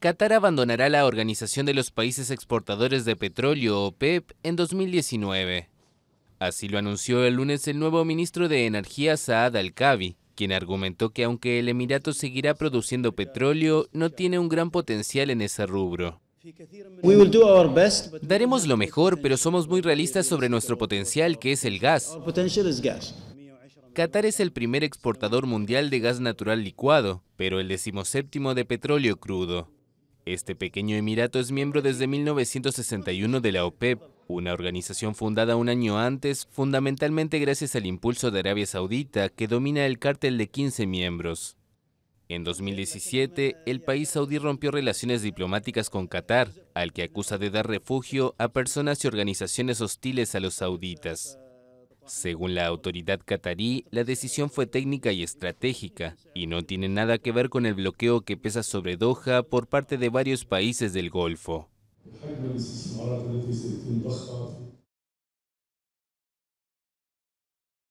Qatar abandonará la Organización de los Países Exportadores de Petróleo, OPEP, e en 2019. Así lo anunció el lunes el nuevo ministro de Energía, Saad Al-Kabi, quien argumentó que aunque el Emirato seguirá produciendo petróleo, no tiene un gran potencial en ese rubro. Daremos lo mejor, pero somos muy realistas sobre nuestro potencial, que es el gas. Qatar es el primer exportador mundial de gas natural licuado, pero el decimoséptimo de petróleo crudo. Este pequeño emirato es miembro desde 1961 de la OPEP, e una organización fundada un año antes, fundamentalmente gracias al impulso de Arabia Saudita, que domina el cártel de 15 miembros. En 2017, el país saudí rompió relaciones diplomáticas con Qatar, al que acusa de dar refugio a personas y organizaciones hostiles a los sauditas. Según la autoridad catarí, la decisión fue técnica y estratégica y no tiene nada que ver con el bloqueo que pesa sobre Doha por parte de varios países del Golfo.